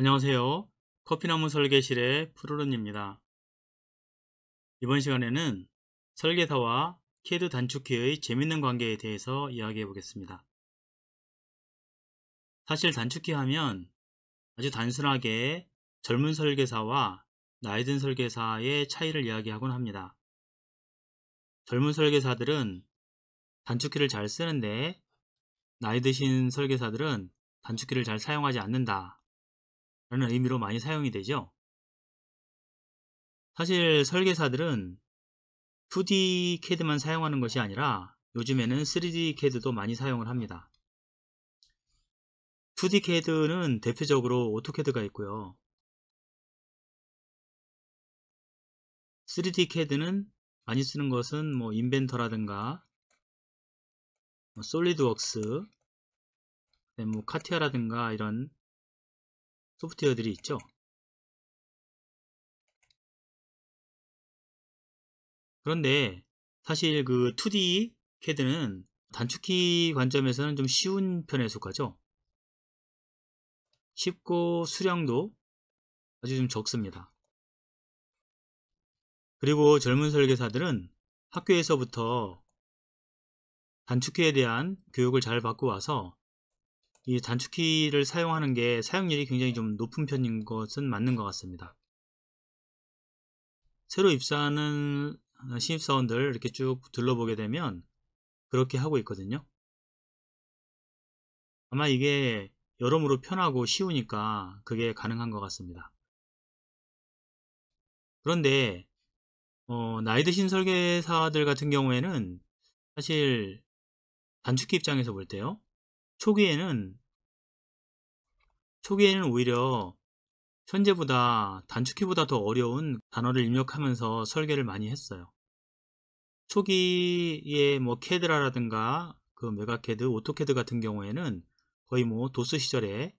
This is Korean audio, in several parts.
안녕하세요. 커피나무 설계실의 푸르른입니다. 이번 시간에는 설계사와 캐드 단축키의 재밌는 관계에 대해서 이야기해 보겠습니다. 사실 단축키 하면 아주 단순하게 젊은 설계사와 나이 든 설계사의 차이를 이야기하곤 합니다. 젊은 설계사들은 단축키를 잘 쓰는데 나이 드신 설계사들은 단축키를 잘 사용하지 않는다 라는 의미로 많이 사용이 되죠. 사실 설계사들은 2D CAD만 사용하는 것이 아니라 요즘에는 3D CAD도 많이 사용을 합니다. 2D CAD는 대표적으로 a u t o c a d 가 있고요. 3D CAD는 많이 쓰는 것은 뭐 인벤터라든가 뭐 솔리드웍스, 뭐 카티아라든가 이런 소프트웨어들이 있죠. 그런데 사실 그 2D 캐드는 단축키 관점에서는 좀 쉬운 편에 속하죠. 쉽고 수량도 아주 좀 적습니다. 그리고 젊은 설계사들은 학교에서부터 단축키에 대한 교육을 잘 받고 와서 이 단축키를 사용하는 게 사용률이 굉장히 좀 높은 편인 것은 맞는 것 같습니다. 새로 입사하는 어, 신입사원들 이렇게 쭉 둘러보게 되면 그렇게 하고 있거든요. 아마 이게 여러모로 편하고 쉬우니까 그게 가능한 것 같습니다. 그런데 어, 나이 드신 설계사들 같은 경우에는 사실 단축키 입장에서 볼 때요. 초기에는 초기에는 오히려 현재보다 단축키보다 더 어려운 단어를 입력하면서 설계를 많이 했어요. 초기에 뭐 캐드라라든가 그 메가캐드, 오토캐드 같은 경우에는 거의 뭐 도스 시절에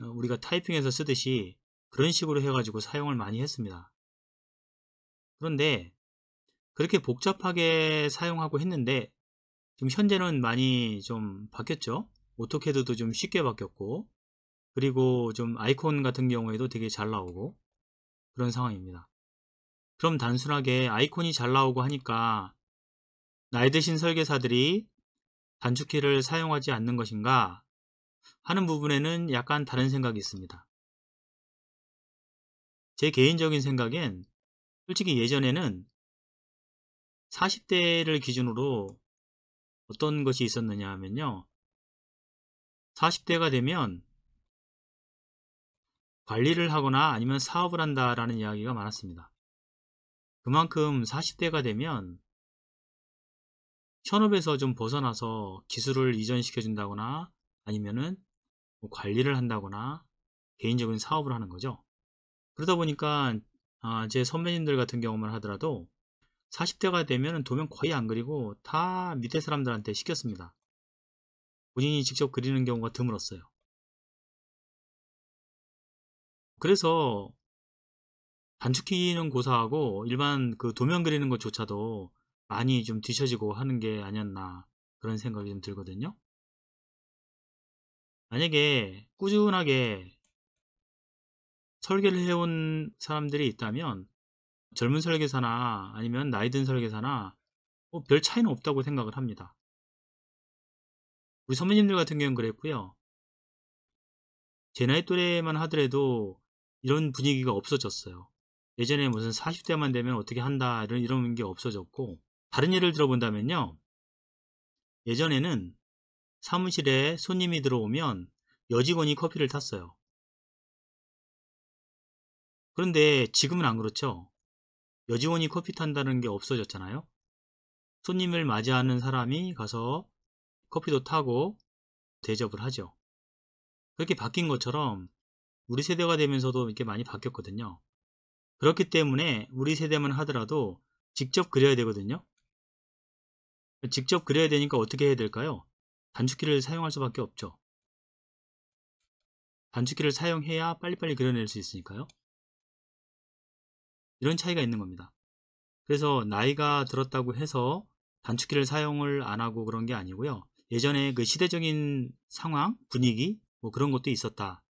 어, 우리가 타이핑해서 쓰듯이 그런 식으로 해가지고 사용을 많이 했습니다. 그런데 그렇게 복잡하게 사용하고 했는데 지금 현재는 많이 좀 바뀌었죠. 오토캐드도 좀 쉽게 바뀌었고 그리고 좀 아이콘 같은 경우에도 되게 잘 나오고 그런 상황입니다. 그럼 단순하게 아이콘이 잘 나오고 하니까 나이 드신 설계사들이 단축키를 사용하지 않는 것인가 하는 부분에는 약간 다른 생각이 있습니다. 제 개인적인 생각엔 솔직히 예전에는 40대를 기준으로 어떤 것이 있었느냐 하면요. 40대가 되면 관리를 하거나 아니면 사업을 한다라는 이야기가 많았습니다. 그만큼 40대가 되면 현업에서 좀 벗어나서 기술을 이전시켜 준다거나 아니면은 뭐 관리를 한다거나 개인적인 사업을 하는 거죠. 그러다 보니까 아, 제 선배님들 같은 경우만 하더라도 40대가 되면 도면 거의 안 그리고 다 밑에 사람들한테 시켰습니다. 본인이 직접 그리는 경우가 드물었어요. 그래서 단축키는 고사하고 일반 그 도면 그리는 것조차도 많이 좀 뒤처지고 하는 게 아니었나 그런 생각이 좀 들거든요. 만약에 꾸준하게 설계를 해온 사람들이 있다면 젊은 설계사나 아니면 나이 든 설계사나 뭐별 차이는 없다고 생각을 합니다. 우리 선배님들 같은 경우는 그랬고요. 제 나이 또래만 하더라도 이런 분위기가 없어졌어요. 예전에 무슨 40대만 되면 어떻게 한다 이런 이런 게 없어졌고 다른 예를 들어본다면요. 예전에는 사무실에 손님이 들어오면 여직원이 커피를 탔어요. 그런데 지금은 안 그렇죠. 여직원이 커피 탄다는 게 없어졌잖아요. 손님을 맞이하는 사람이 가서 커피도 타고 대접을 하죠. 그렇게 바뀐 것처럼 우리 세대가 되면서도 이렇게 많이 바뀌었거든요. 그렇기 때문에 우리 세대만 하더라도 직접 그려야 되거든요. 직접 그려야 되니까 어떻게 해야 될까요? 단축키를 사용할 수밖에 없죠. 단축키를 사용해야 빨리빨리 그려낼 수 있으니까요. 이런 차이가 있는 겁니다. 그래서 나이가 들었다고 해서 단축키를 사용을 안 하고 그런 게 아니고요. 예전에 그 시대적인 상황, 분위기 뭐 그런 것도 있었다.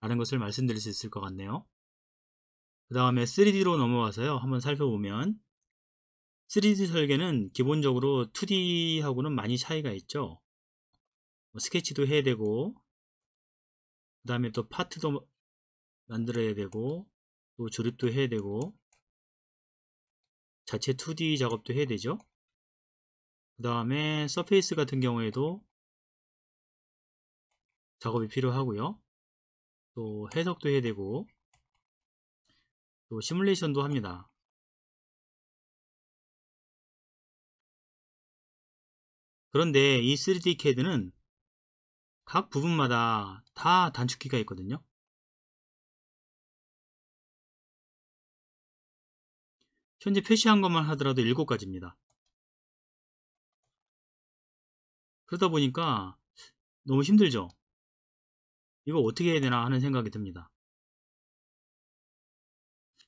라는 것을 말씀드릴 수 있을 것 같네요. 그 다음에 3D로 넘어와서요. 한번 살펴보면 3D 설계는 기본적으로 2D하고는 많이 차이가 있죠. 뭐 스케치도 해야 되고 그 다음에 또 파트도 만들어야 되고 또 조립도 해야 되고 자체 2D 작업도 해야 되죠. 그 다음에 서페이스 같은 경우에도 작업이 필요하고요. 또 해석도 해야 되고 또 시뮬레이션도 합니다. 그런데 이 3D CAD는 각 부분마다 다 단축키가 있거든요. 현재 표시한 것만 하더라도 7가지입니다. 그러다 보니까 너무 힘들죠. 이거 어떻게 해야 되나 하는 생각이 듭니다.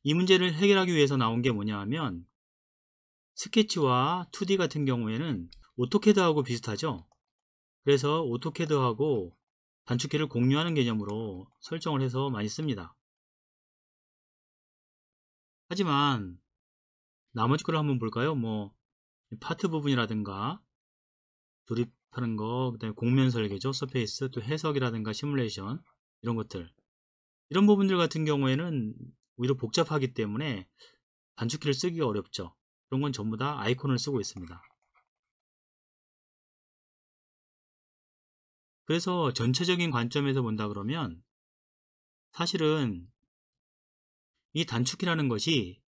이 문제를 해결하기 위해서 나온 게 뭐냐 하면 스케치와 2D 같은 경우에는 오토캐드하고 비슷하죠. 그래서 오토캐드하고 단축키를 공유하는 개념으로 설정을 해서 많이 씁니다. 하지만 나머지 걸 한번 볼까요? 뭐 파트 부분이라든가 조립 하는 거, 그 다음에 공면 설계죠. 서페이스, 또 해석이라든가 시뮬레이션 이런 것들 이런 부분들 같은 경우에는 오히려 복잡하기 때문에 단축키를 쓰기가 어렵죠. 그런 건 전부 다 아이콘을 쓰고 있습니다. 그래서 전체적인 관점에서 본다 그러면 사실은 이 단축키라는 것이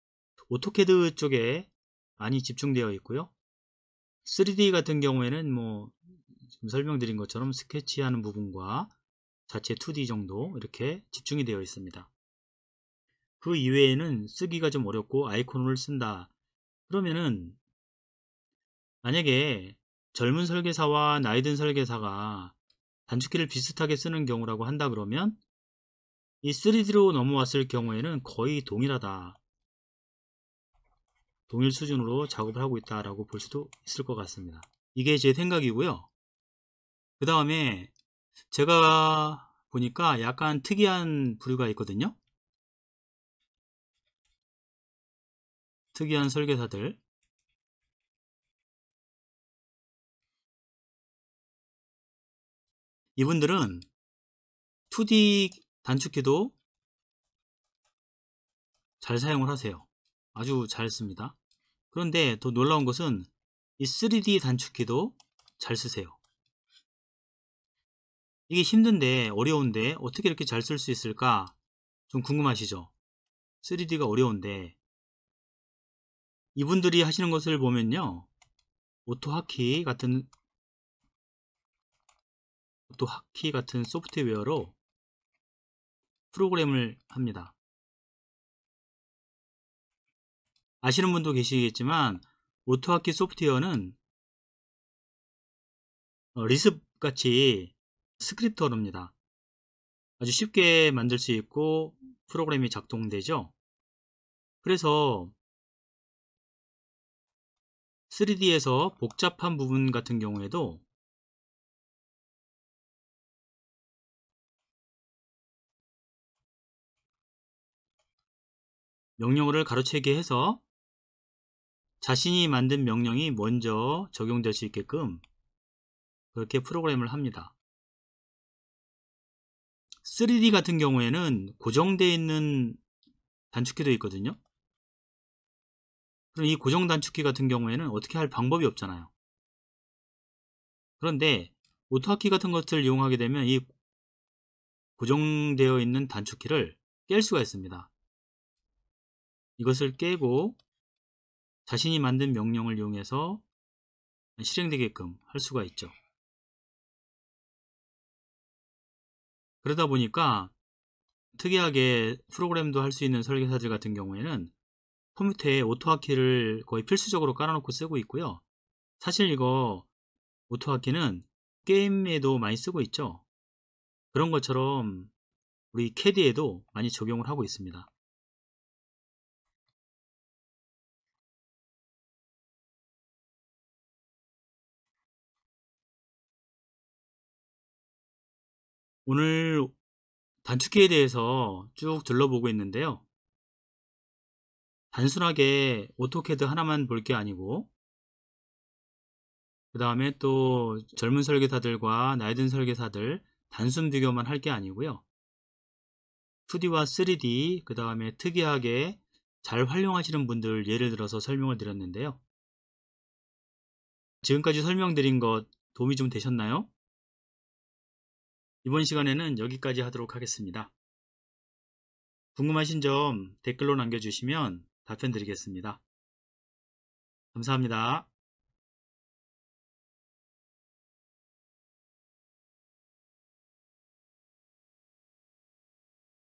오토캐드 쪽에 많이 집중되어 있고요. 3D 같은 경우에는 뭐 지금 설명드린 것처럼 스케치하는 부분과 자체 2D 정도 이렇게 집중이 되어 있습니다. 그 이외에는 쓰기가 좀 어렵고 아이콘을 쓴다. 그러면은 만약에 젊은 설계사와 나이든 설계사가 단축키를 비슷하게 쓰는 경우라고 한다 그러면 이 3D로 넘어왔을 경우에는 거의 동일하다. 동일 수준으로 작업을 하고 있다라고 볼 수도 있을 것 같습니다. 이게 제 생각이고요. 그 다음에 제가 보니까 약간 특이한 부류가 있거든요. 특이한 설계사들 이분들은 2D 단축키도 잘 사용을 하세요. 아주 잘 씁니다. 그런데 더 놀라운 것은 이 3D 단축키도 잘 쓰세요. 이게 힘든데 어려운데 어떻게 이렇게 잘 쓸 수 있을까 좀 궁금하시죠? 3D가 어려운데 이분들이 하시는 것을 보면요 오토하키 같은 오토하키 같은 소프트웨어로 프로그램을 합니다 아시는 분도 계시겠지만 오토하키 소프트웨어는 어, 리습 같이 스크립트어입니다 아주 쉽게 만들 수 있고 프로그램이 작동되죠. 그래서 3D에서 복잡한 부분 같은 경우에도 명령어를 가로채게 해서 자신이 만든 명령이 먼저 적용될 수 있게끔 그렇게 프로그램을 합니다. 3D 같은 경우에는 고정되어 있는 단축키도 있거든요. 그럼 이 고정 단축키 같은 경우에는 어떻게 할 방법이 없잖아요. 그런데 오토키 같은 것을 이용하게 되면 이 고정되어 있는 단축키를 깰 수가 있습니다. 이것을 깨고 자신이 만든 명령을 이용해서 실행되게끔 할 수가 있죠. 그러다 보니까 특이하게 프로그램도 할 수 있는 설계사들 같은 경우에는 컴퓨터에 오토하키를 거의 필수적으로 깔아놓고 쓰고 있고요. 사실 이거 오토하키는 게임에도 많이 쓰고 있죠. 그런 것처럼 우리 캐디에도 많이 적용을 하고 있습니다. 오늘 단축키에 대해서 쭉 둘러보고 있는데요. 단순하게 오토캐드 하나만 볼 게 아니고 그 다음에 또 젊은 설계사들과 나이든 설계사들 단순 비교만 할 게 아니고요. 2D와 3D 그 다음에 특이하게 잘 활용하시는 분들 예를 들어서 설명을 드렸는데요. 지금까지 설명드린 것 도움이 좀 되셨나요? 이번 시간에는 여기까지 하도록 하겠습니다. 궁금하신 점 댓글로 남겨주시면 답변 드리겠습니다. 감사합니다.